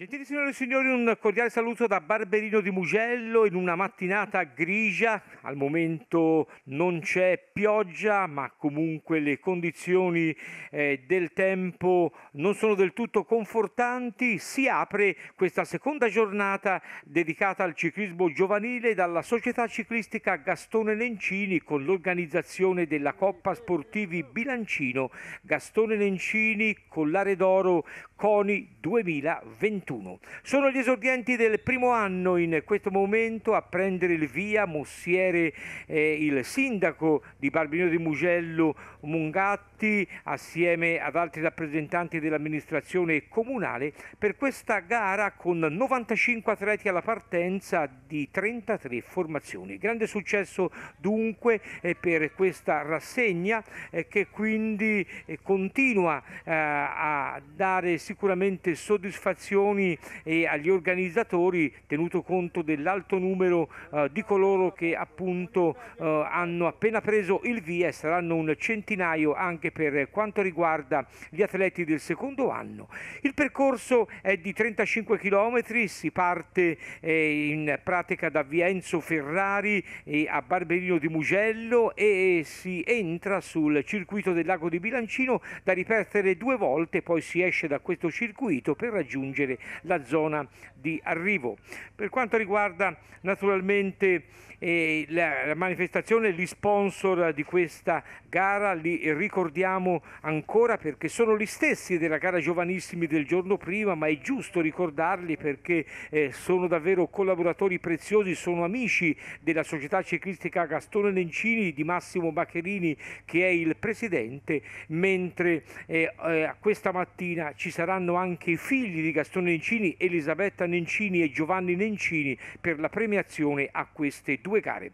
Gentili signore e signori, un cordiale saluto da Barberino di Mugello in una mattinata grigia. Al momento non c'è pioggia, ma comunque le condizioni eh, del tempo non sono del tutto confortanti. Si apre questa seconda giornata dedicata al ciclismo giovanile dalla società ciclistica Gastone Lencini con l'organizzazione della Coppa Sportivi Bilancino Gastone Lencini Collare d'Oro Coni 2021. 41. Sono gli esordienti del primo anno in questo momento a prendere il via Mossiere, eh, il sindaco di Barbino di Mugello Mungatti, assieme ad altri rappresentanti dell'amministrazione comunale per questa gara con 95 atleti alla partenza di 33 formazioni. Grande successo dunque eh, per questa rassegna eh, che quindi eh, continua eh, a dare sicuramente soddisfazione istituzioni e agli organizzatori tenuto conto dell'alto numero eh, di coloro che appunto eh, hanno appena preso il via e saranno un centinaio anche per quanto riguarda gli atleti del secondo anno. Il percorso è di 35 km, si parte eh, in pratica da via Enzo Ferrari a Barberino di Mugello e si entra sul circuito del lago di Bilancino da ripetere due volte, poi si esce da questo circuito per raggiungere la zona di arrivo. Per quanto riguarda naturalmente eh, la, la, manifestazione, gli sponsor di questa gara li ricordiamo ancora perché sono gli stessi della gara giovanissimi del giorno prima, ma è giusto ricordarli perché eh, sono davvero collaboratori preziosi, sono amici della società ciclistica Gastone Nencini di Massimo Baccherini che è il presidente, mentre eh, eh questa mattina ci saranno anche i figli di Gastone Nencini Nencini, Elisabetta Nencini e Giovanni Nencini per la premiazione a queste due gare.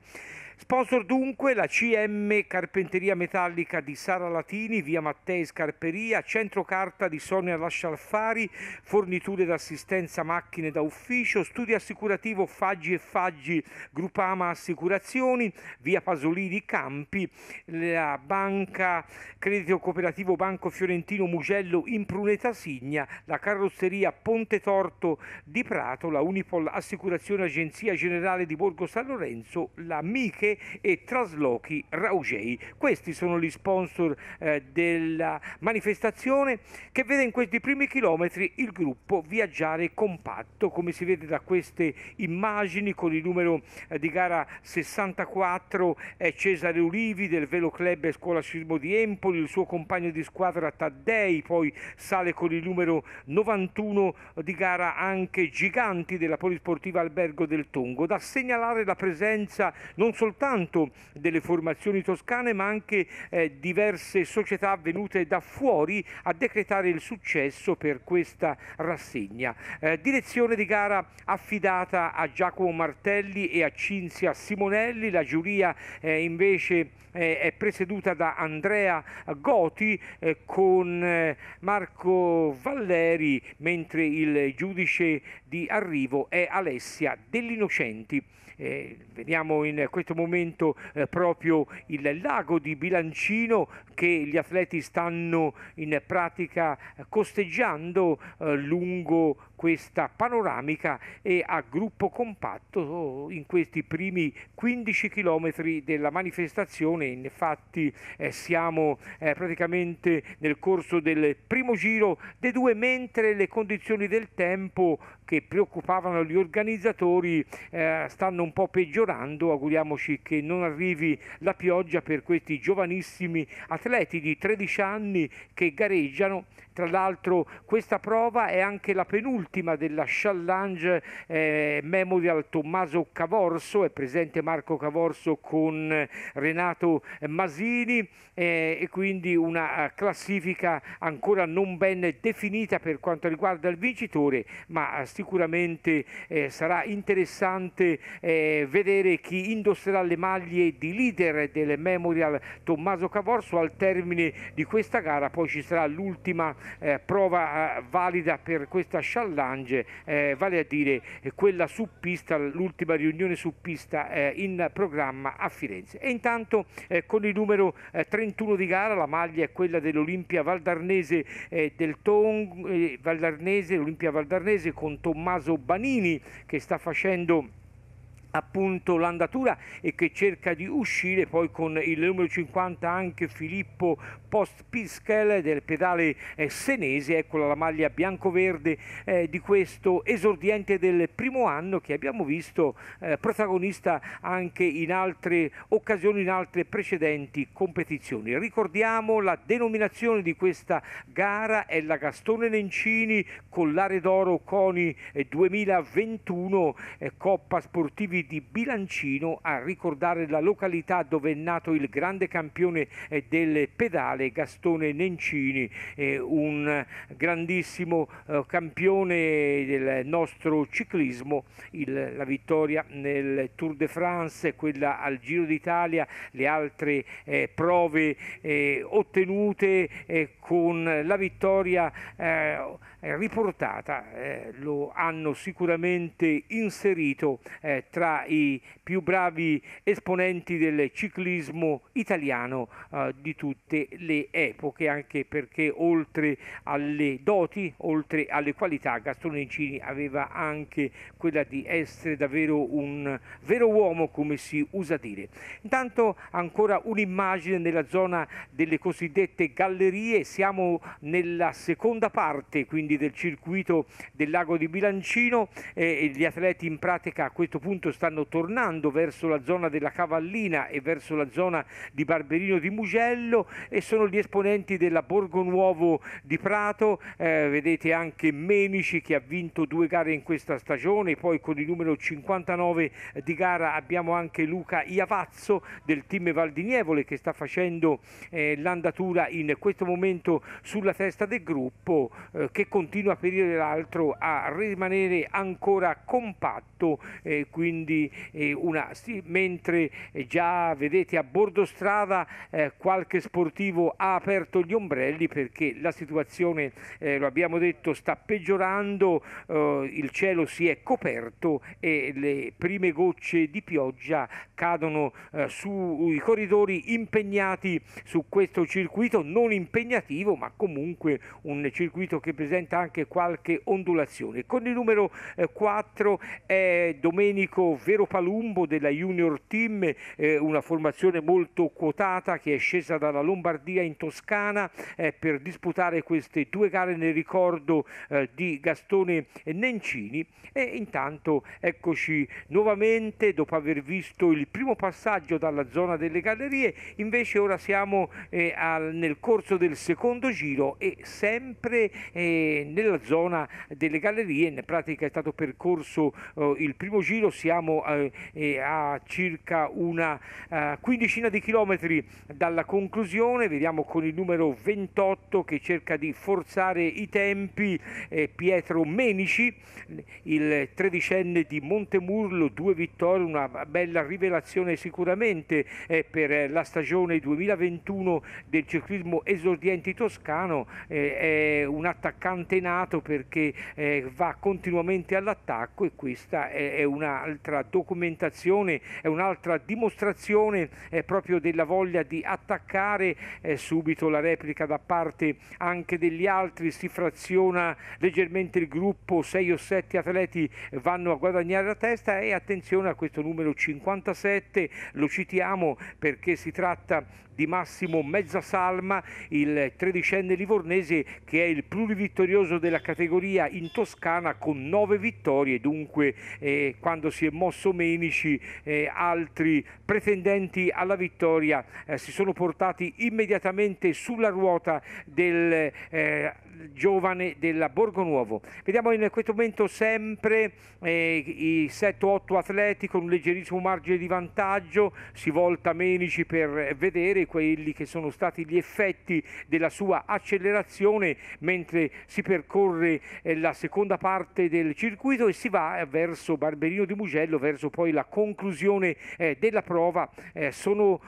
Sponsor dunque la CM Carpenteria Metallica di Sara Latini, via Mattei Scarperia, centro carta di Sonia Lascialfari, forniture d'assistenza macchine da ufficio, studio assicurativo Faggi e Faggi, Grupama Assicurazioni, via Pasolini Campi, la banca credito cooperativo Banco Fiorentino Mugello in Pruneta Signa, la carrozzeria Ponte Torto di Prato, la Unipol Assicurazione Agenzia Generale di Borgo San Lorenzo, la Miche Banche e Traslochi Raugei. Questi sono gli sponsor eh, della manifestazione che vede in questi primi chilometri il gruppo viaggiare compatto, come si vede da queste immagini con il numero eh, di gara 64 eh, Cesare Ulivi del Velo Club e Scuola Scismo di Empoli, il suo compagno di squadra Taddei, poi sale con il numero 91 di gara anche Giganti della Polisportiva Albergo del Tongo. Da segnalare la presenza non soltanto soltanto delle formazioni toscane ma anche eh, diverse società venute da fuori a decretare il successo per questa rassegna. Eh, direzione di gara affidata a Giacomo Martelli e a Cinzia Simonelli, la giuria eh, invece eh, è presieduta da Andrea Goti eh, con eh, Marco Valleri mentre il giudice di arrivo è Alessia dell'Innocenti. Eh, vediamo in questo momento eh, proprio il lago di Bilancino che gli atleti stanno in pratica eh, costeggiando eh, lungo questa panoramica e a gruppo compatto in questi primi 15 km della manifestazione. Infatti eh, siamo eh, praticamente nel corso del primo giro dei due, mentre le condizioni del tempo che preoccupavano gli organizzatori eh, stanno un po' peggiorando. Auguriamoci che non arrivi la pioggia per questi giovanissimi atleti di 13 anni che gareggiano. Tra l'altro questa prova è anche la penultima l'ultima della challenge eh, Memorial Tommaso Cavorso, è presente Marco Cavorso con eh, Renato Masini eh, e quindi una eh, classifica ancora non ben definita per quanto riguarda il vincitore, ma eh, sicuramente eh, sarà interessante vedere chi indosserà le maglie di leader del Memorial Tommaso Cavorso al termine di questa gara, poi ci sarà l'ultima prova valida per questa challenge Lange, eh, vale a dire eh, quella su pista, l'ultima riunione su pista eh, in programma a Firenze. E intanto eh, con il numero 31 eh, di gara, la maglia è quella dell'Olimpia Valdarnese eh, del Tong, Valdarnese, l'Olimpia Valdarnese con Tommaso Banini che sta facendo appunto l'andatura e che cerca di uscire poi con il numero 50 anche Filippo Post-Pischel del pedale eh, senese, eccola la maglia bianco-verde eh, di questo esordiente del primo anno che abbiamo visto eh, protagonista anche in altre occasioni, in altre precedenti competizioni. Ricordiamo la denominazione di questa gara è la Gastone Nencini Collare d'Oro Coni 2021 eh, eh, Coppa Sportivi di Bilancino a ricordare la località dove è nato il grande campione eh, del pedale Gastone Nencini, eh, un grandissimo eh, campione del nostro ciclismo, la vittoria nel Tour de France, quella al Giro d'Italia, le altre prove ottenute con la vittoria eh, riportata eh, lo hanno sicuramente inserito eh, tra i più bravi esponenti del ciclismo italiano eh, di tutte le epoche, anche perché oltre alle doti, oltre alle qualità, Gastone Cini aveva anche quella di essere davvero un vero uomo, come si usa dire. Intanto ancora un'immagine nella zona delle cosiddette gallerie, siamo nella seconda parte, quindi quindi del circuito del lago di Bilancino eh, gli atleti in pratica a questo punto stanno tornando verso la zona della Cavallina e verso la zona di Barberino di Mugello e sono gli esponenti della Borgo Nuovo di Prato, eh, vedete anche Menici che ha vinto due gare in questa stagione, poi con il numero 59 di gara abbiamo anche Luca Iavazzo del team Valdinievole che sta facendo eh, l'andatura in questo momento sulla testa del gruppo eh, che continua continua per dire l'altro a rimanere ancora compatto, eh, quindi eh, una, sì, mentre eh, già vedete a bordo strada eh, qualche sportivo ha aperto gli ombrelli perché la situazione, eh, lo abbiamo detto, sta peggiorando, eh, il cielo si è coperto e le prime gocce di pioggia cadono sui corridori impegnati su questo circuito, non impegnativo ma comunque un circuito che presenta presenta anche qualche ondulazione. Con il numero 4 eh, è Domenico Veropalumbo della Junior Team, eh, una formazione molto quotata che è scesa dalla Lombardia in Toscana eh, per disputare queste due gare nel ricordo di Gastone Nencini e intanto eccoci nuovamente dopo aver visto il primo passaggio dalla zona delle gallerie invece ora siamo nel corso del secondo giro e sempre eh, nella zona delle gallerie in pratica è stato percorso eh, il primo giro, siamo eh, eh, a circa una quindicina di chilometri dalla conclusione, vediamo con il numero 28 che cerca di forzare i tempi Pietro Menici, il tredicenne di Montemurlo, due vittorie, una bella rivelazione sicuramente per la stagione 2021 del ciclismo esordienti toscano, è un attaccante antenato perché eh, va continuamente all'attacco e questa è, è un'altra documentazione, è un'altra dimostrazione eh, proprio della voglia di attaccare eh, subito la replica da parte anche degli altri, si fraziona leggermente il gruppo, 6 o 7 atleti vanno a guadagnare la testa e attenzione a questo numero 57, lo citiamo perché si tratta di Massimo Mezzasalma, il tredicenne livornese che è il plurivittorioso della categoria in Toscana con nove vittorie, dunque eh, quando si è mosso Menici eh, altri pretendenti alla vittoria eh, si sono portati immediatamente sulla ruota del eh, giovane della Borgo Nuovo. Vediamo in questo momento sempre eh, i 7-8 atleti con un leggerissimo margine di vantaggio, si volta Menici per vedere quelli che sono stati gli effetti della sua accelerazione mentre si percorre eh, la seconda parte del circuito e si va verso Barberino di Mugello, verso poi la conclusione eh, della prova. Eh, sono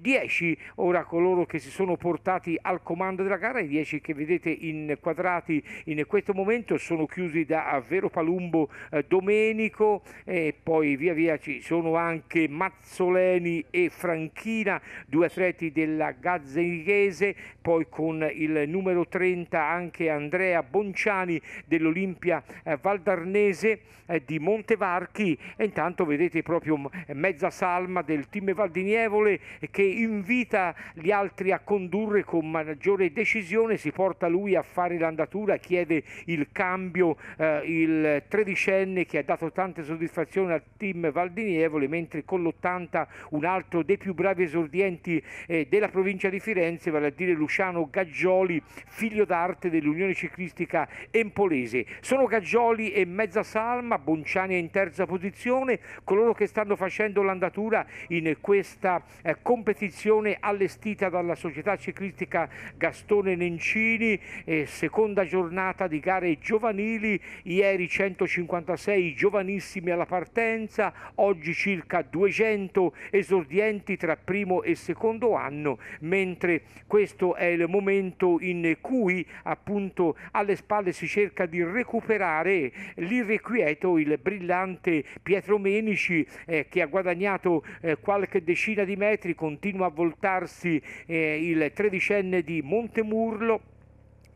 10 eh, ora coloro che si sono portati al comando della gara, i 10 che vedete in quadrati in questo momento sono chiusi da Vero Palumbo eh, Domenico e poi via via ci sono anche Mazzoleni e Franchina, due atleti della Gazzeghese, poi con il numero 30 anche Andrea Bonciani dell'Olimpia eh, Valdarnese eh, di Montevarchi e intanto vedete proprio mm, mezza salma del team Valdinievole che invita gli altri a condurre con maggiore decisione, si porta lui a fare l'andatura, chiede il cambio eh, il tredicenne che ha dato tante soddisfazioni al team Valdinievole, mentre con l'80 un altro dei più bravi esordienti eh, della provincia di Firenze, vale a dire Luciano Gaggioli, figlio d'arte dell'Unione Ciclistica Empolese. Sono Gaggioli e Mezza Salma, Bonciani è in terza posizione, coloro che stanno facendo l'andatura in questa eh, competizione allestita dalla società ciclistica Gastone Nencini eh, seconda giornata di gare giovanili, ieri 156 giovanissimi alla partenza, oggi circa 200 esordienti tra primo e secondo anno, mentre questo è il momento in cui appunto alle spalle si cerca di recuperare l'irrequieto, il brillante Pietro Menici eh, che ha guadagnato eh, qualche decina di metri, continua a voltarsi eh, il tredicenne di Montemurlo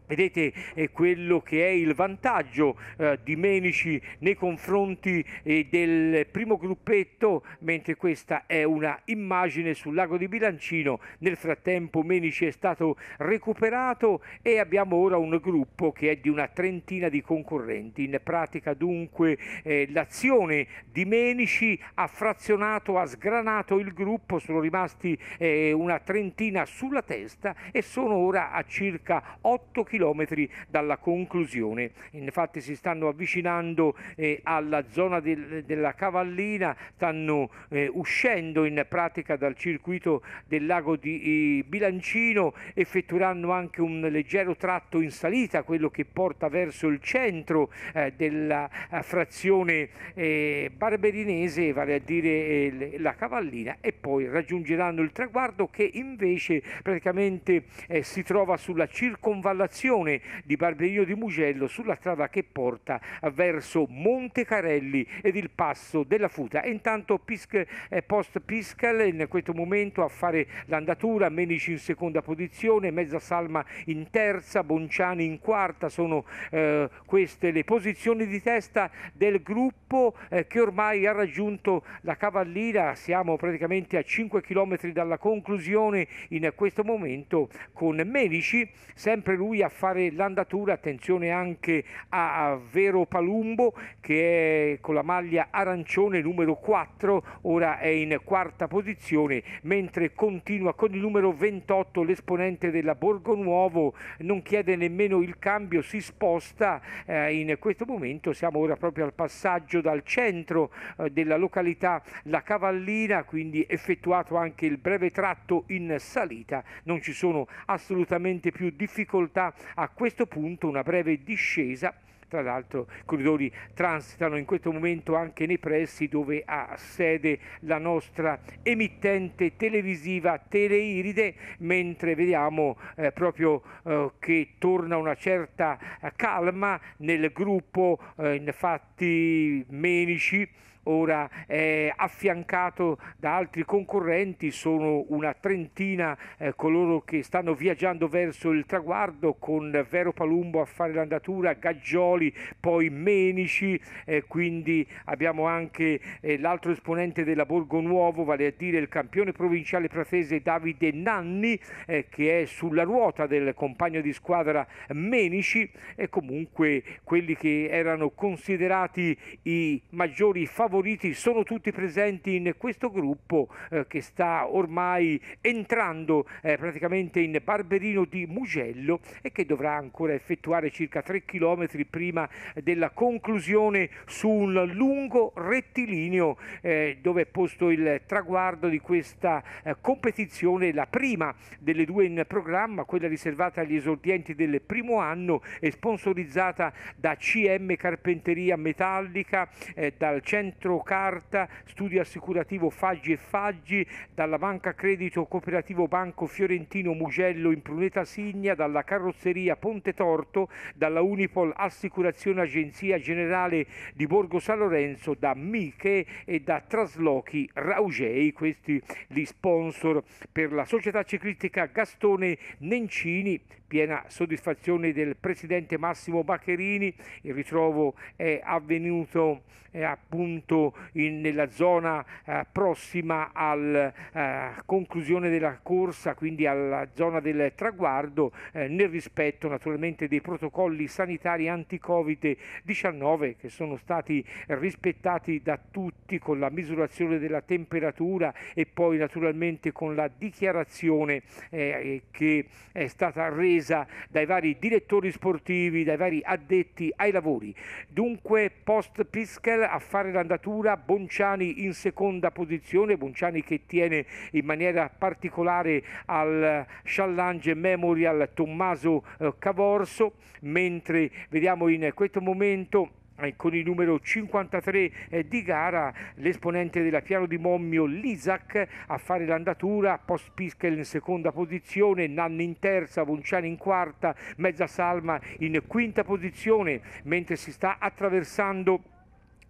Vedete quello che è il vantaggio eh, di Menici nei confronti eh, del primo gruppetto, mentre questa è una immagine sul lago di Bilancino. Nel frattempo Menici è stato recuperato e abbiamo ora un gruppo che è di una trentina di concorrenti. In pratica dunque eh, l'azione di Menici ha frazionato, ha sgranato il gruppo, sono rimasti eh, una trentina sulla testa e sono ora a circa 8 km chilometri dalla conclusione. Infatti si stanno avvicinando eh, alla zona del, della Cavallina, stanno eh, uscendo in pratica dal circuito del lago di eh, Bilancino, effettueranno anche un leggero tratto in salita, quello che porta verso il centro eh, della eh, frazione barberinese, vale a dire la Cavallina, e poi raggiungeranno il traguardo che invece praticamente si trova sulla circonvallazione frazione di Barberio di Mugello sulla strada che porta verso Montecarelli ed il passo della Futa. intanto Pisk, eh, Post Piscal in questo momento a fare l'andatura, Menici in seconda posizione, Mezza Salma in terza, Bonciani in quarta, sono eh, queste le posizioni di testa del gruppo eh, che ormai ha raggiunto la cavallina, siamo praticamente a 5 km dalla conclusione in questo momento con Menici, sempre lui a fare l'andatura, attenzione anche a Vero Palumbo che è con la maglia arancione numero 4, ora è in quarta posizione, mentre continua con il numero 28 l'esponente della Borgo Nuovo, non chiede nemmeno il cambio, si sposta eh, in questo momento, siamo ora proprio al passaggio dal centro eh, della località La Cavallina, quindi effettuato anche il breve tratto in salita, non ci sono assolutamente più difficoltà a questo punto una breve discesa tra l'altro i corridori transitano in questo momento anche nei pressi dove ha sede la nostra emittente televisiva Teleiride, mentre vediamo eh, proprio eh, che torna una certa eh, calma nel gruppo, eh, infatti Menici ora è affiancato da altri concorrenti, sono una trentina eh, coloro che stanno viaggiando verso il traguardo con Vero Palumbo a fare l'andatura, Gaggioli, poi Menici, eh, quindi abbiamo anche eh, l'altro esponente della Borgo Nuovo, vale a dire il campione provinciale pratese Davide Nanni eh, che è sulla ruota del compagno di squadra Menici e comunque quelli che erano considerati i maggiori favoriti favoriti sono tutti presenti in questo gruppo eh, che sta ormai entrando eh, praticamente in Barberino di Mugello e che dovrà ancora effettuare circa 3 km prima della conclusione su un lungo rettilineo eh, dove è posto il traguardo di questa eh, competizione, la prima delle due in programma, quella riservata agli esordienti del primo anno e sponsorizzata da CM Carpenteria Metallica, eh, dal centro Centro Carta, Studio Assicurativo Faggi e Faggi, dalla Banca Credito Cooperativo Banco Fiorentino Mugello in Pruneta Signa, dalla Carrozzeria Ponte Torto, dalla Unipol Assicurazione Agenzia Generale di Borgo San Lorenzo, da Miche e da Traslochi Raugei, questi gli sponsor per la società ciclistica Gastone Nencini piena soddisfazione del presidente Massimo Baccherini, il ritrovo è avvenuto eh, appunto in, nella zona eh, prossima alla eh, conclusione della corsa, quindi alla zona del traguardo, eh, nel rispetto naturalmente dei protocolli sanitari anti-Covid-19 che sono stati rispettati da tutti tutti con la misurazione della temperatura e poi naturalmente con la dichiarazione eh, eh, che è stata resa dai vari direttori sportivi, dai vari addetti ai lavori. Dunque post Piskel a fare l'andatura, Bonciani in seconda posizione, Bonciani che tiene in maniera particolare al Challenge Memorial Tommaso eh, Cavorso, mentre vediamo in questo momento eh, con il numero 53 eh, di gara l'esponente della Piano di Mommio Lisac a fare l'andatura, Post Pischel in seconda posizione, Nanni in terza, Vonciani in quarta, Mezza Salma in quinta posizione mentre si sta attraversando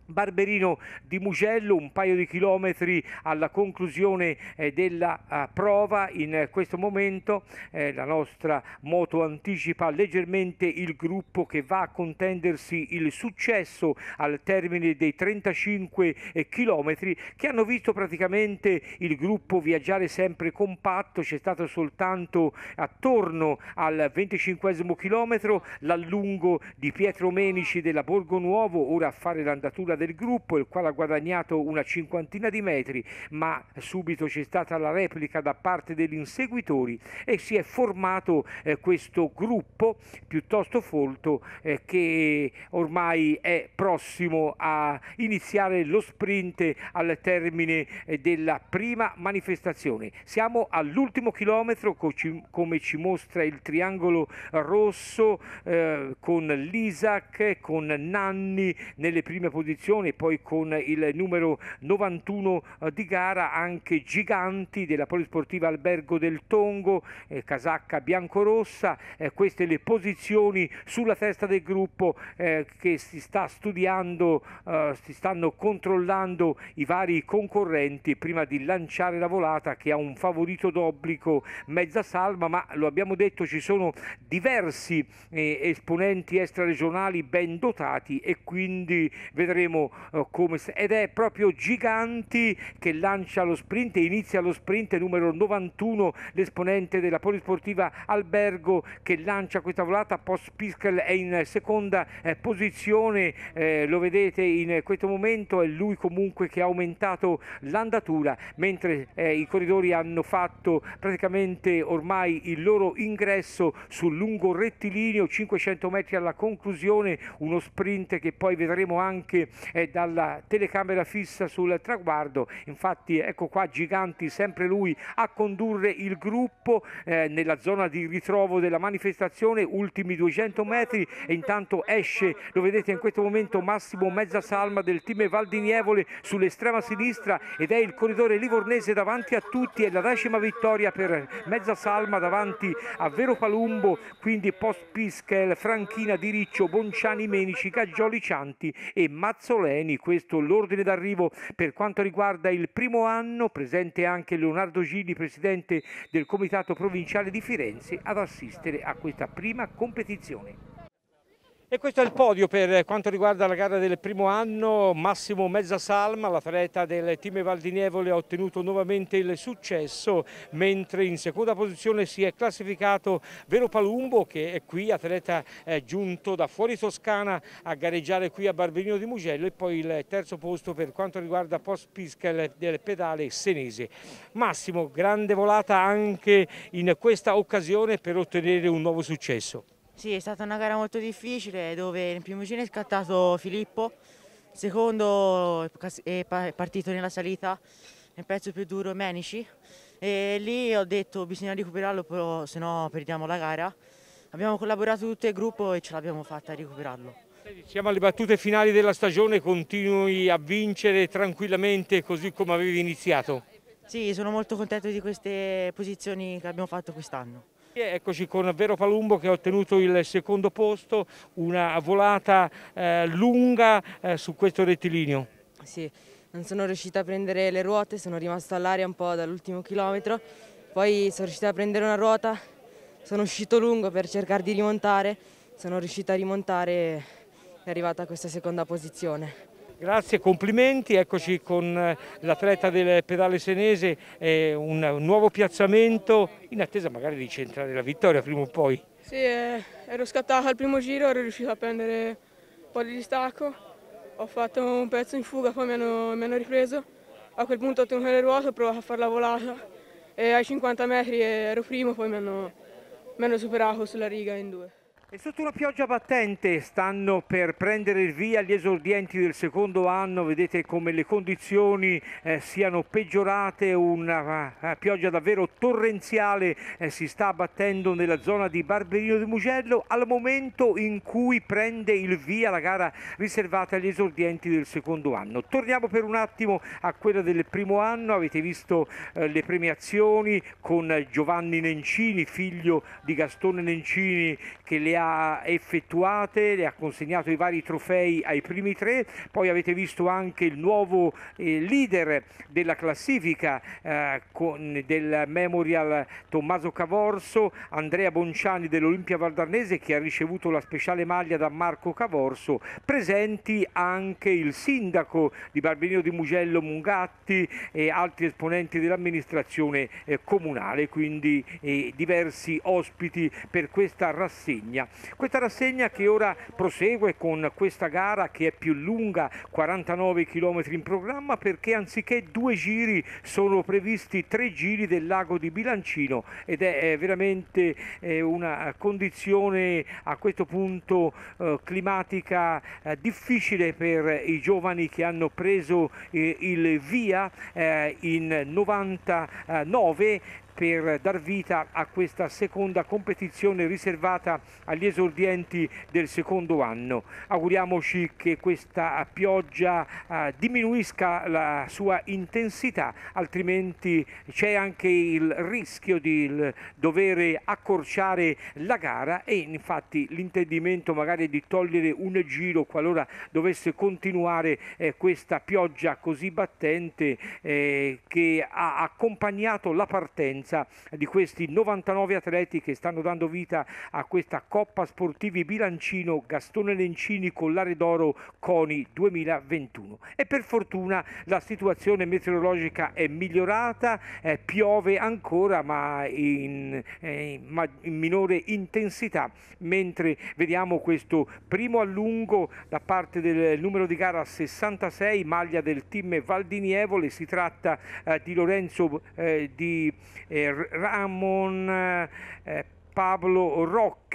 Barberino di Mugello, un paio di chilometri alla conclusione eh, della uh, prova. In eh, questo momento eh, la nostra moto anticipa leggermente il gruppo che va a contendersi il successo al termine dei 35 eh, chilometri che hanno visto praticamente il gruppo viaggiare sempre compatto. C'è stato soltanto attorno al 25 chilometro l'allungo di Pietro Menici della Borgo Nuovo, ora a fare l'andatura del gruppo, il quale ha guadagnato una cinquantina di metri, ma subito c'è stata la replica da parte degli inseguitori e si è formato eh, questo gruppo piuttosto folto eh, che ormai è prossimo a iniziare lo sprint al termine eh, della prima manifestazione. Siamo all'ultimo chilometro, co come ci mostra il triangolo rosso, eh, con l'Isaac, con Nanni nelle prime posizioni posizione, poi con il numero 91 eh, di gara anche Giganti della Polisportiva Albergo del Tongo, eh, casacca biancorossa, eh, queste le posizioni sulla testa del gruppo eh, che si sta studiando, eh, si stanno controllando i vari concorrenti prima di lanciare la volata che ha un favorito d'obbligo mezza salma, ma lo abbiamo detto ci sono diversi eh, esponenti extraregionali ben dotati e quindi vedremo vediamo eh, come ed è proprio Giganti che lancia lo sprint e inizia lo sprint numero 91 l'esponente della polisportiva Albergo che lancia questa volata post Piskel è in seconda eh, posizione eh, lo vedete in questo momento è lui comunque che ha aumentato l'andatura mentre i corridori hanno fatto praticamente ormai il loro ingresso sul lungo rettilineo 500 metri alla conclusione uno sprint che poi vedremo anche e dalla telecamera fissa sul traguardo. Infatti ecco qua Giganti, sempre lui a condurre il gruppo eh, nella zona di ritrovo della manifestazione, ultimi 200 metri e intanto esce, lo vedete in questo momento Massimo Mezza Salma del team Valdinievole sull'estrema sinistra ed è il corridore livornese davanti a tutti, è la decima vittoria per Mezza Salma davanti a Vero Palumbo, quindi Post Pischel, Franchina, Di Riccio, Bonciani, Menici, Caggioli, Cianti e Mazzoni. Mazzoleni, questo l'ordine d'arrivo per quanto riguarda il primo anno, presente anche Leonardo Gilli, presidente del Comitato Provinciale di Firenze, ad assistere a questa prima competizione. E questo è il podio per quanto riguarda la gara del primo anno, Massimo Mezzasalma, l'atleta del team Valdinievole ha ottenuto nuovamente il successo, mentre in seconda posizione si è classificato Vero Palumbo che è qui, atleta è eh, giunto da fuori Toscana a gareggiare qui a Barberino di Mugello e poi il terzo posto per quanto riguarda Post Piscal del pedale senese. Massimo, grande volata anche in questa occasione per ottenere un nuovo successo. Sì, è stata una gara molto difficile dove il primo giro è scattato Filippo, il secondo è partito nella salita nel pezzo più duro Menici e lì ho detto bisogna recuperarlo se no perdiamo la gara. Abbiamo collaborato tutto il gruppo e ce l'abbiamo fatta a recuperarlo. Siamo alle battute finali della stagione, continui a vincere tranquillamente così come avevi iniziato? Sì, sono molto contento di queste posizioni che abbiamo fatto quest'anno. Eccoci con Vero Palumbo che ha ottenuto il secondo posto, una volata eh, lunga eh, su questo rettilineo. Sì, non sono riuscita a prendere le ruote, sono rimasto all'aria un po' dall'ultimo chilometro, poi sono riuscita a prendere una ruota, sono uscito lungo per cercare di rimontare, sono riuscita a rimontare e è arrivata a questa seconda posizione. Grazie, complimenti, eccoci con eh, l'atleta del pedale senese, è un nuovo piazzamento in attesa magari di centrare la vittoria prima o poi. Sì, eh, ero scattato al primo giro, ero riuscito a prendere un po' di distacco, ho fatto un pezzo in fuga, poi mi hanno, mi hanno ripreso, a quel punto ho tenuto le ruote, ho provato a fare la volata e ai 50 metri ero primo, poi mi hanno, mi hanno superato sulla riga in due. E sotto la pioggia battente stanno per prendere il via gli esordienti del secondo anno, vedete come le condizioni eh, siano peggiorate, una uh, pioggia davvero torrenziale eh, si sta abbattendo nella zona di Barberino di Mugello al momento in cui prende il via la gara riservata agli esordienti del secondo anno. Torniamo per un attimo a quella del primo anno, avete visto eh, le premiazioni con Giovanni Nencini, figlio di Gastone Nencini che le ha effettuate, le ha consegnato i vari trofei ai primi tre, poi avete visto anche il nuovo eh, leader della classifica eh, con, del Memorial Tommaso Cavorso, Andrea Bonciani dell'Olimpia Valdarnese che ha ricevuto la speciale maglia da Marco Cavorso, presenti anche il sindaco di Barberino di Mugello Mungatti e altri esponenti dell'amministrazione eh, comunale, quindi eh, diversi ospiti per questa rassegna questa rassegna che ora prosegue con questa gara che è più lunga, 49 km in programma, perché anziché due giri sono previsti tre giri del lago di Bilancino ed è eh, veramente eh, una condizione a questo punto eh, climatica difficile per i giovani che hanno preso il via in 99 per dar vita a questa seconda competizione riservata agli esordienti del secondo anno. Auguriamoci che questa pioggia eh, diminuisca la sua intensità, altrimenti c'è anche il rischio di dover accorciare la gara e infatti l'intendimento magari di togliere un giro qualora dovesse continuare eh, questa pioggia così battente eh, che ha accompagnato la partenza presenza di questi 99 atleti che stanno dando vita a questa Coppa Sportivi Bilancino Gastone Lencini Collare d'Oro CONI 2021. E per fortuna la situazione meteorologica è migliorata, eh, piove ancora ma in, eh, in minore intensità, mentre vediamo questo primo allungo da parte del numero di gara 66, maglia del team Valdinievole, si tratta eh, di Lorenzo eh, di eh, eh, Ramon, eh, Pablo Rocchi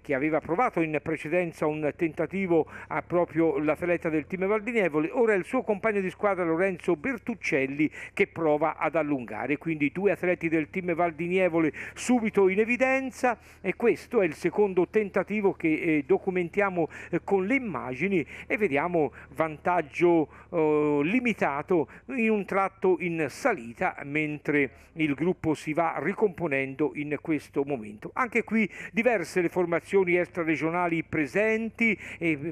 che aveva provato in precedenza un tentativo a proprio l'atleta del team Valdinevole, ora è il suo compagno di squadra Lorenzo Bertuccelli che prova ad allungare, quindi due atleti del team Valdinievole subito in evidenza e questo è il secondo tentativo che eh, documentiamo eh, con le immagini e vediamo vantaggio eh, limitato in un tratto in salita mentre il gruppo si va ricomponendo in questo momento. Parlamento. Anche qui diverse le formazioni extraregionali presenti,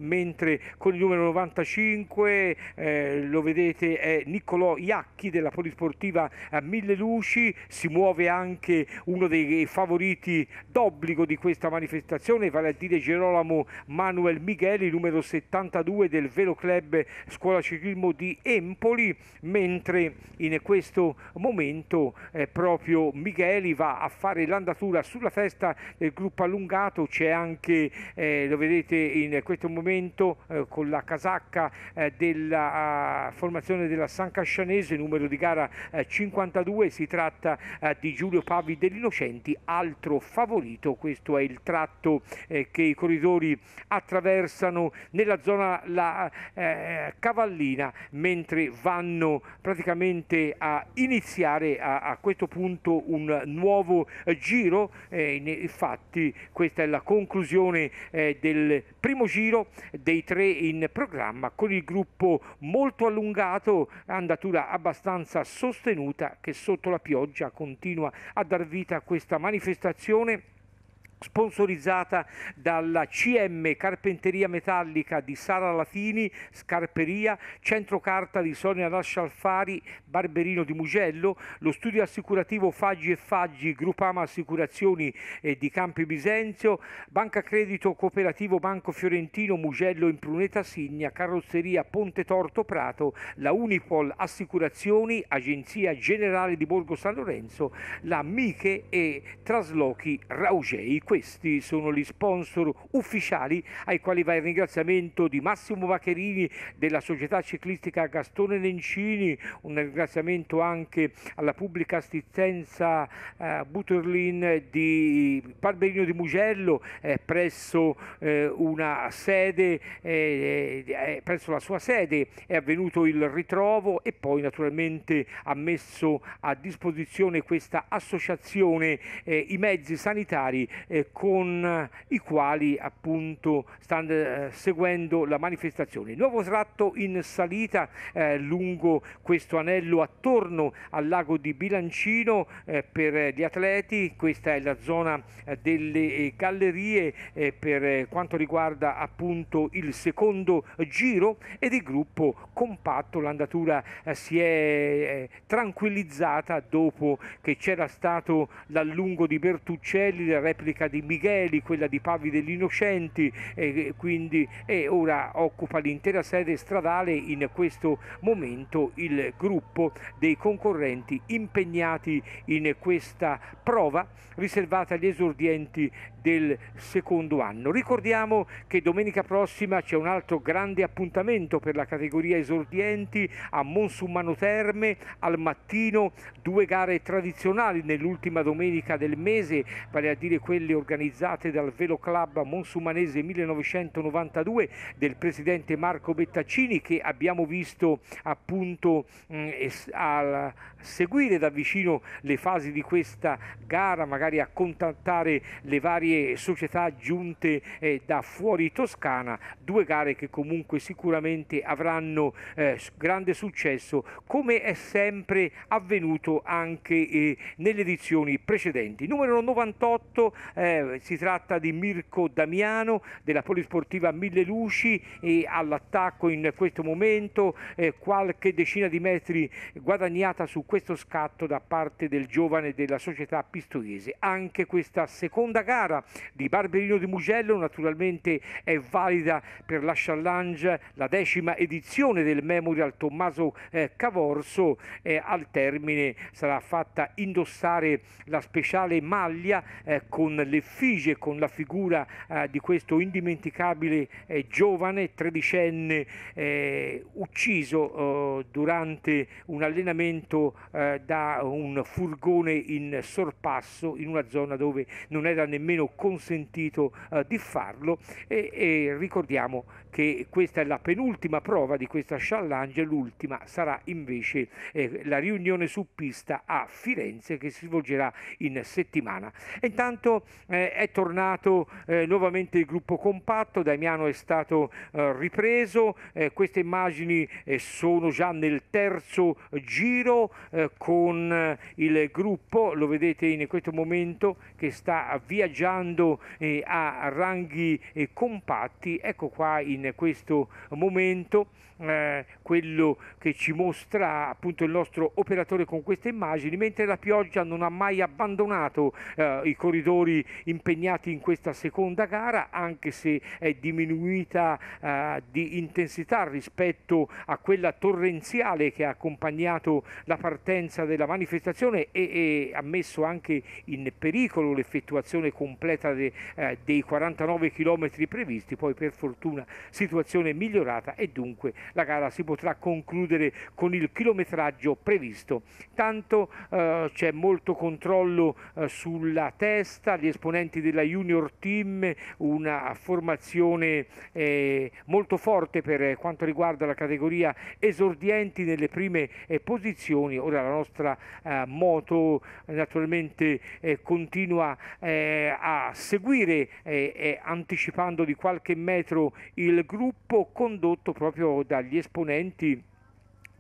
mentre con il numero 95 eh, lo vedete è Niccolò Iacchi della Polisportiva a Mille Luci, si muove anche uno dei favoriti d'obbligo di questa manifestazione, vale a dire Gerolamo Manuel Micheli, numero 72 del Velo Club Scuola Ciclismo di Empoli, mentre in questo momento eh, proprio Micheli va a fare l'andatura sulla sulla festa del gruppo allungato c'è anche, eh, lo vedete in questo momento, eh, con la casacca eh, della ah, formazione della San Cascianese, numero di gara 52, eh, si tratta eh, di Giulio Pavi dell'Innocenti, altro favorito, questo è il tratto eh, che i corridori attraversano nella zona la Cavallina, mentre vanno praticamente a iniziare a, a questo punto un nuovo giro eh, infatti questa è la conclusione eh, del primo giro dei tre in programma con il gruppo molto allungato, andatura abbastanza sostenuta che sotto la pioggia continua a dar vita a questa manifestazione sponsorizzata dalla CM Carpenteria Metallica di Sara Latini, Scarperia, Centro Carta di Sonia Lascialfari, Barberino di Mugello, lo studio assicurativo Faggi e Faggi, Gruppama Assicurazioni di Campi Bisenzio, Banca Credito Cooperativo Banco Fiorentino, Mugello in Pruneta Signa, Carrozzeria Ponte Torto Prato, la Unipol Assicurazioni, Agenzia Generale di Borgo San Lorenzo, la Miche e Traslochi Raugei questi sono gli sponsor ufficiali ai quali va il ringraziamento di Massimo Vacherini della società ciclistica Gastone Nencini, un ringraziamento anche alla pubblica assistenza eh, Butterlin di Parberino di Mugello eh, presso eh, una sede eh, eh, eh, presso la sua sede è avvenuto il ritrovo e poi naturalmente ha messo a disposizione questa associazione eh, i mezzi sanitari eh, con eh, i quali appunto stanno eh, seguendo la manifestazione. Nuovo tratto in salita eh, lungo questo anello attorno al lago di Bilancino eh, per gli atleti, questa è la zona eh, delle gallerie per quanto riguarda appunto il secondo giro ed il gruppo compatto, l'andatura si è tranquillizzata dopo che c'era stato l'allungo di Bertuccelli, la replica di Micheli, quella di Pavi degli Innocenti e quindi e ora occupa l'intera sede stradale in questo momento il gruppo dei concorrenti impegnati in questa prova riservata agli esordienti del secondo anno. Ricordiamo che domenica prossima c'è un altro grande appuntamento per la categoria esordienti a Monsummano Terme al mattino, due gare tradizionali nell'ultima domenica del mese, vale a dire quelle organizzate dal Velo Club Monsumanese 1992 del presidente Marco Bettaccini che abbiamo visto appunto mh, mm, a seguire da vicino le fasi di questa gara, magari a contattare le varie società giunte eh, da fuori Toscana, due gare che comunque sicuramente avranno eh, grande successo come è sempre avvenuto anche eh, nelle edizioni precedenti. Numero 98 eh, si tratta di Mirko Damiano della Polisportiva Mille Luci all'attacco in questo momento eh, qualche decina di metri guadagnata su questo scatto da parte del giovane della società pistoiese. Anche questa seconda gara di Barberino di Mugello naturalmente è valida per la challenge, la decima edizione del Memorial Tommaso eh, Cavorso. Eh, al termine sarà fatta indossare la speciale maglia eh, con l'effigie, con la figura eh, di questo indimenticabile eh, giovane tredicenne eh, ucciso durante un allenamento da un furgone in sorpasso in una zona dove non era nemmeno consentito eh, di farlo e, e ricordiamo che questa è la penultima prova di questa challenge, l'ultima sarà invece eh, la riunione su pista a Firenze che si svolgerà in settimana. E intanto eh, è tornato eh, nuovamente il gruppo compatto, Damiano è stato eh, ripreso, eh, queste immagini eh, sono già nel terzo giro con il gruppo, lo vedete in questo momento che sta viaggiando a ranghi compatti, ecco qua in questo momento eh, quello che ci mostra appunto il nostro operatore con queste immagini, mentre la pioggia non ha mai abbandonato eh, i corridori impegnati in questa seconda gara, anche se è diminuita eh, di intensità rispetto a quella torrenziale che ha accompagnato la partenza della manifestazione e, e ha messo anche in pericolo l'effettuazione completa de, eh, dei 49 km previsti, poi per fortuna situazione migliorata e dunque la gara si potrà concludere con il chilometraggio previsto. Tanto eh, c'è molto controllo eh, sulla testa, gli esponenti della junior team, una formazione eh, molto forte per quanto riguarda la categoria esordienti nelle prime eh, posizioni. Ora la nostra eh, moto eh, naturalmente continua a seguire anticipando di qualche metro il gruppo condotto proprio dagli esponenti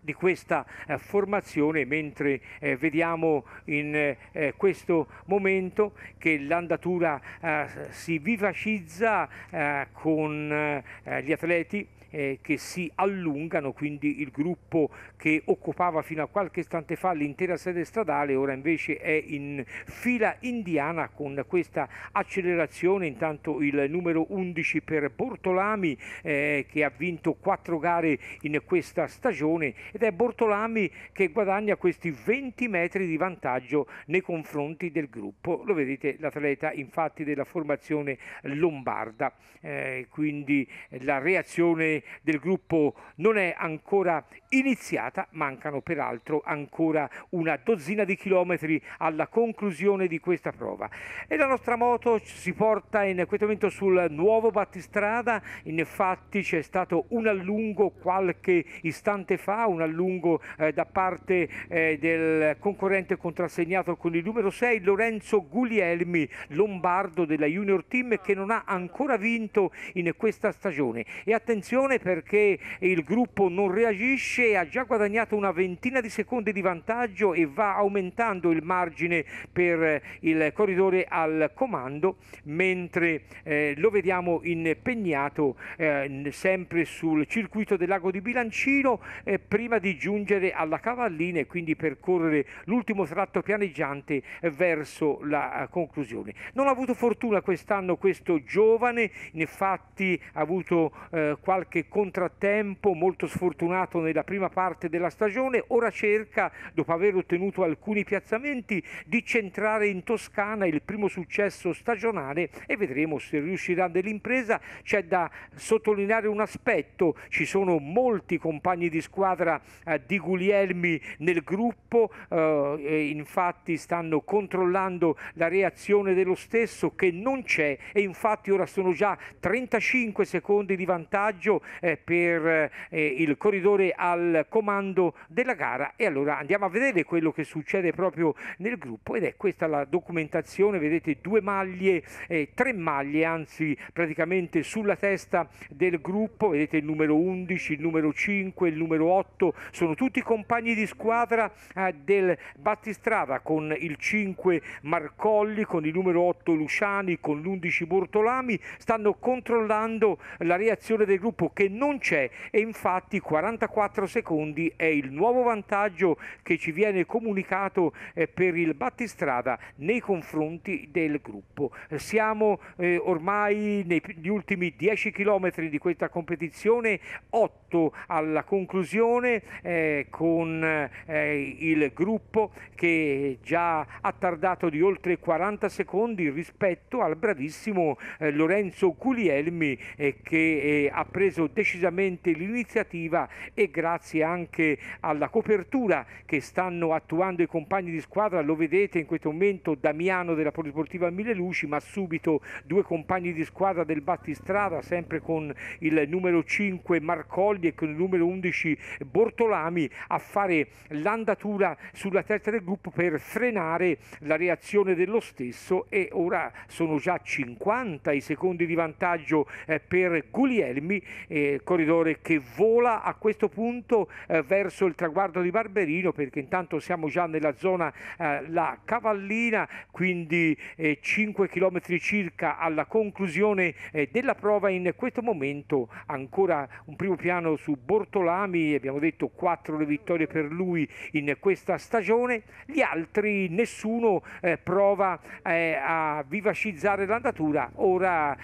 di questa eh, formazione mentre eh, vediamo in eh, questo momento che l'andatura eh, si vivacizza eh, con eh, gli atleti eh, che si allungano, quindi il gruppo che occupava fino a qualche istante fa l'intera sede stradale ora invece è in fila indiana con questa accelerazione, intanto il numero 11 per Bortolami eh, che ha vinto 4 gare in questa stagione ed è Bortolami che guadagna questi 20 metri di vantaggio nei confronti del gruppo, lo vedete l'atleta infatti della formazione lombarda, eh, quindi la reazione del gruppo non è ancora iniziata, mancano peraltro ancora una dozzina di chilometri alla conclusione di questa prova. E la nostra moto si porta in questo momento sul nuovo battistrada, infatti c'è stato un allungo qualche istante fa, un allungo eh, da parte eh, del concorrente contrassegnato con il numero 6 Lorenzo Guglielmi, lombardo della Junior Team che non ha ancora vinto in questa stagione. E attenzione punizione perché il gruppo non reagisce, ha già guadagnato una ventina di secondi di vantaggio e va aumentando il margine per eh, il corridore al comando, mentre eh, lo vediamo impegnato eh, sempre sul circuito del lago di Bilancino eh, prima di giungere alla Cavallina e quindi percorrere l'ultimo tratto pianeggiante verso la eh, conclusione. Non ha avuto fortuna quest'anno questo giovane, infatti ha avuto eh, qualche qualche contrattempo molto sfortunato nella prima parte della stagione, ora cerca, dopo aver ottenuto alcuni piazzamenti, di centrare in Toscana il primo successo stagionale e vedremo se riuscirà nell'impresa. C'è da sottolineare un aspetto, ci sono molti compagni di squadra eh, di Guglielmi nel gruppo, eh, infatti stanno controllando la reazione dello stesso che non c'è e infatti ora sono già 35 secondi di vantaggio eh, per eh, il corridore al comando della gara e allora andiamo a vedere quello che succede proprio nel gruppo ed è questa la documentazione, vedete due maglie, eh, tre maglie anzi praticamente sulla testa del gruppo, vedete il numero 11, il numero 5, il numero 8, sono tutti compagni di squadra del battistrada con il 5 Marcolli, con il numero 8 Luciani, con l'11 Bortolami, stanno controllando la reazione del gruppo che non c'è e infatti 44 secondi è il nuovo vantaggio che ci viene comunicato eh, per il battistrada nei confronti del gruppo. Siamo eh, ormai negli ultimi 10 km di questa competizione, 8 alla conclusione eh, con il gruppo che già ha tardato di oltre 40 secondi rispetto al bravissimo Lorenzo Guglielmi che ha preso decisamente l'iniziativa e grazie anche alla copertura che stanno attuando i compagni di squadra, lo vedete in questo momento Damiano della Polisportiva Mille Luci, ma subito due compagni di squadra del Battistrada, sempre con il numero 5 Marcolli e con il numero 11 Bortolami, a fare l'andatura sulla testa del gruppo per frenare la reazione dello stesso e ora sono già 50 i secondi di vantaggio eh, per Guglielmi eh, corridore che vola a questo punto eh, verso il traguardo di Barberino perché intanto siamo già nella zona eh, La Cavallina, quindi 5 eh, km circa alla conclusione eh, della prova in questo momento ancora un primo piano su Bortolami, abbiamo detto 4 le vittorie per lui in questa stagione, gli altri nessuno eh, prova a vivacizzare l'andatura, ora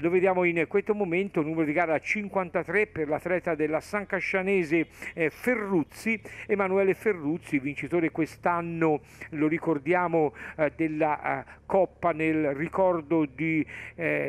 lo vediamo in questo momento, numero di gara 5 53 per l'atleta della San Cascianese eh, Ferruzzi, Emanuele Ferruzzi, vincitore quest'anno, lo ricordiamo, eh, della eh, Coppa nel ricordo di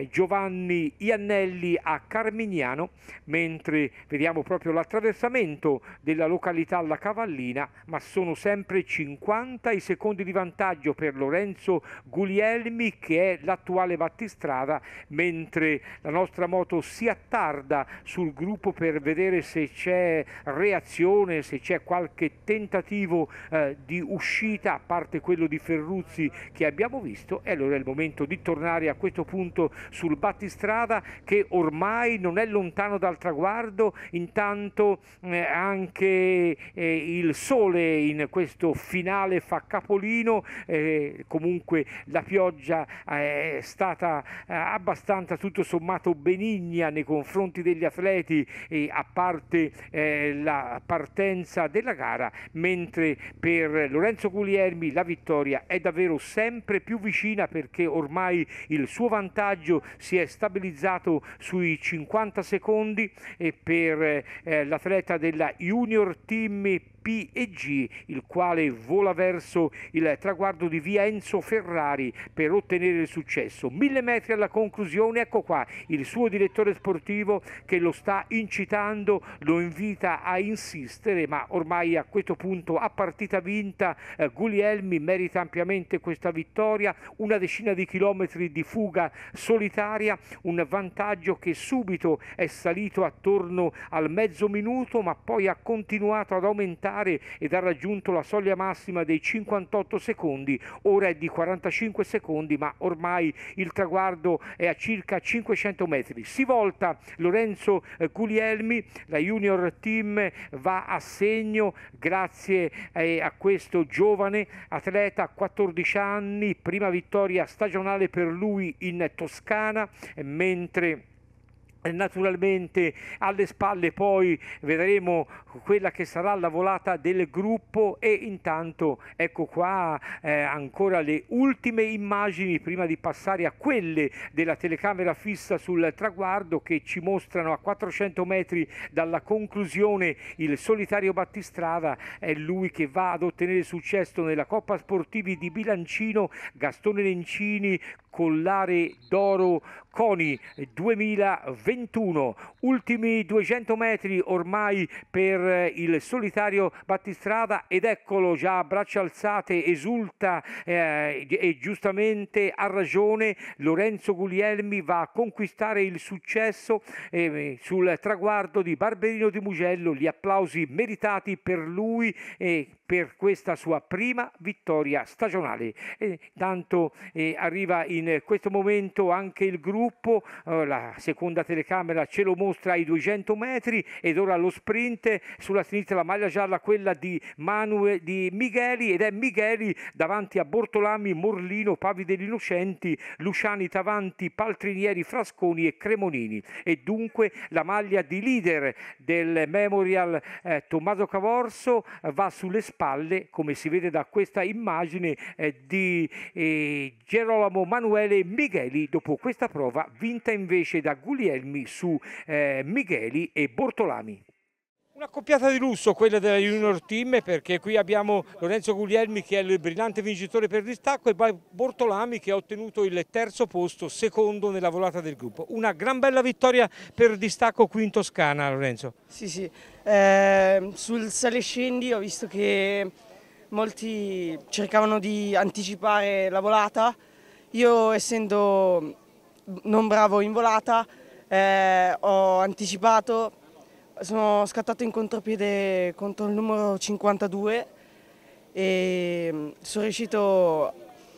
Giovanni Iannelli a Carmignano, mentre vediamo proprio l'attraversamento della località alla Cavallina, ma sono sempre 50 i secondi di vantaggio per Lorenzo Guglielmi che è l'attuale battistrada, mentre la nostra moto si attarda sul gruppo per vedere se c'è reazione, se c'è qualche tentativo eh, di uscita, a parte quello di Ferruzzi che abbiamo visto, e allora è il momento di tornare a questo punto sul battistrada che ormai non è lontano dal traguardo, intanto eh, anche eh, il sole in questo finale fa capolino, eh, comunque la pioggia eh, è stata eh, abbastanza tutto sommato benigna nei confronti degli gli atleti a parte eh, la partenza della gara, mentre per Lorenzo Guglielmi la vittoria è davvero sempre più vicina perché ormai il suo vantaggio si è stabilizzato sui 50 secondi e per eh, l'atleta della Junior Team PG, il quale vola verso il traguardo di via Enzo Ferrari per ottenere il successo. Mille metri alla conclusione, ecco qua il suo direttore sportivo che lo sta incitando, lo invita a insistere, ma ormai a questo punto a partita vinta eh, Guglielmi merita ampiamente questa vittoria, una decina di chilometri di fuga solitaria, un vantaggio che subito è salito attorno al mezzo minuto, ma poi ha continuato ad aumentare regolare ed ha raggiunto la soglia massima dei 58 secondi, ora è di 45 secondi ma ormai il traguardo è a circa 500 metri. Si volta Lorenzo eh, Guglielmi, la junior team va a segno grazie eh, a questo giovane atleta a 14 anni, prima vittoria stagionale per lui in Toscana, eh, mentre Naturalmente alle spalle poi vedremo quella che sarà la volata del gruppo e intanto ecco qua eh, ancora le ultime immagini prima di passare a quelle della telecamera fissa sul traguardo che ci mostrano a 400 metri dalla conclusione il solitario battistrada è lui che va ad ottenere successo nella Coppa Sportivi di Bilancino Gastone Lencini collare d'oro CONI 2021. Eh, Ultimi 200 metri ormai per eh, il solitario battistrada ed eccolo già a braccia alzate esulta eh, e giustamente ha ragione Lorenzo Guglielmi va a conquistare il successo eh, sul traguardo di Barberino di Mugello. Gli applausi meritati per lui e eh, per questa sua prima vittoria stagionale. E tanto eh, arriva in questo momento anche il gruppo, eh, la seconda telecamera ce lo mostra ai 200 metri ed ora lo sprint sulla sinistra la maglia gialla quella di, Manuel, di Micheli ed è Micheli davanti a Bortolami, Morlino, Pavi degli Innocenti, Luciani Tavanti, Paltrinieri, Frasconi e Cremonini e dunque la maglia di leader del Memorial eh, Tommaso Cavorso va sulle spalle spalle, come si vede da questa immagine, eh, di eh, Gerolamo Manuele Micheli dopo questa prova vinta invece da Guglielmi su eh, Micheli e Bortolami. Una coppiata di lusso quella della Junior Team perché qui abbiamo Lorenzo Guglielmi che è il brillante vincitore per distacco e Bortolami che ha ottenuto il terzo posto, secondo nella volata del gruppo. Una gran bella vittoria per distacco qui in Toscana Lorenzo. Sì sì, eh, sul sale scendi ho visto che molti cercavano di anticipare la volata, io essendo non bravo in volata eh, ho anticipato sono scattato in contropiede contro il numero 52 e mm, sono riuscito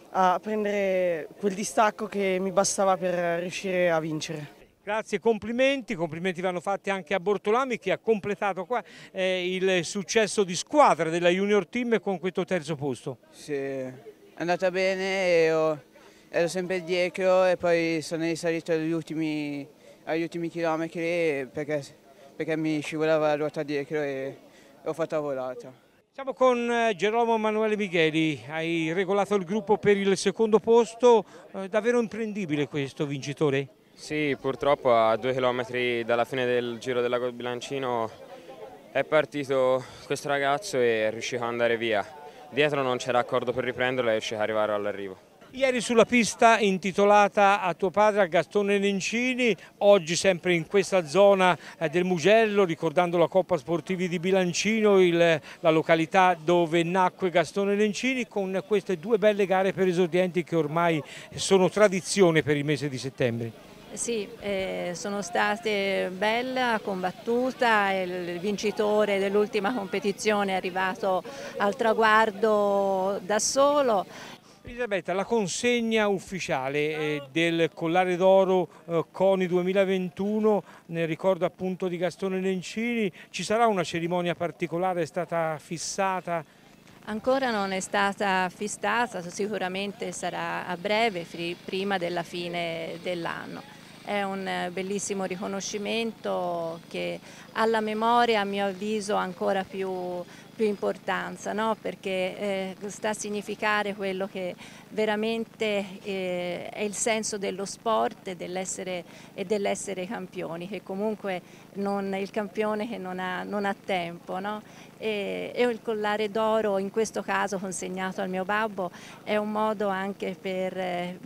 a prendere quel distacco che mi bastava per riuscire a vincere. Grazie, complimenti, complimenti vanno fatti anche a Bortolami che ha completato qua eh, il successo di squadra della Junior Team con questo terzo posto. Sì, è andata bene, ero, ero sempre dietro e poi sono risalito agli ultimi, agli ultimi chilometri perché perché mi scivolava la ruota dietro e ho fatto la volata. Siamo con eh, Geromo Emanuele Micheli, hai regolato il gruppo per il secondo posto, eh, davvero imprendibile questo vincitore? Sì, purtroppo a due chilometri dalla fine del giro del lago Bilancino è partito questo ragazzo e è riuscito ad andare via. Dietro non c'era accordo per riprenderlo e è riuscito ad arrivare all'arrivo. Ieri sulla pista intitolata a tuo padre a Gastone Nencini, oggi sempre in questa zona eh, del Mugello, ricordando la Coppa Sportivi di Bilancino, il, la località dove nacque Gastone Nencini, con queste due belle gare per esordienti che ormai sono tradizione per il mese di settembre. Sì, eh, sono state bella, combattuta, il vincitore dell'ultima competizione è arrivato al traguardo da solo Elisabetta, la consegna ufficiale eh, del collare d'oro eh, CONI 2021, nel ricordo appunto di Gastone Lencini, ci sarà una cerimonia particolare, è stata fissata? Ancora non è stata fissata, sicuramente sarà a breve, prima della fine dell'anno. È un bellissimo riconoscimento che alla memoria a mio avviso ancora più più importanza no? perché eh, sta a significare quello che veramente eh, è il senso dello sport e dell'essere dell campioni, che comunque non, il campione che non ha, non ha tempo. No? E, e, il collare d'oro, in questo caso consegnato al mio babbo, è un modo anche per... Eh,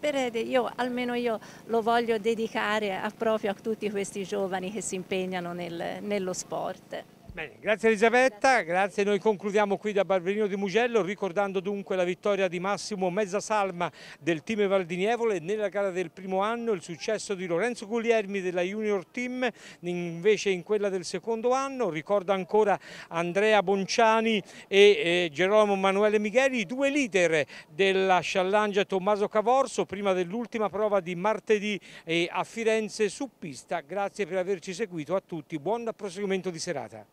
per, io, almeno io lo voglio dedicare a proprio a tutti questi giovani che si impegnano nel, nello sport. Bene, grazie Elisabetta, grazie. Noi concludiamo qui da Barberino di Mugello ricordando dunque la vittoria di Massimo Mezzasalma del team Valdinievole nella gara del primo anno, il successo di Lorenzo Guglielmi della Junior Team invece in quella del secondo anno, ricordo ancora Andrea Bonciani e eh, Gerolamo Emanuele Migheri, i due leader della Sciallangia Tommaso Cavorso prima dell'ultima prova di martedì eh, a Firenze su pista. Grazie per averci seguito a tutti, buon proseguimento di serata.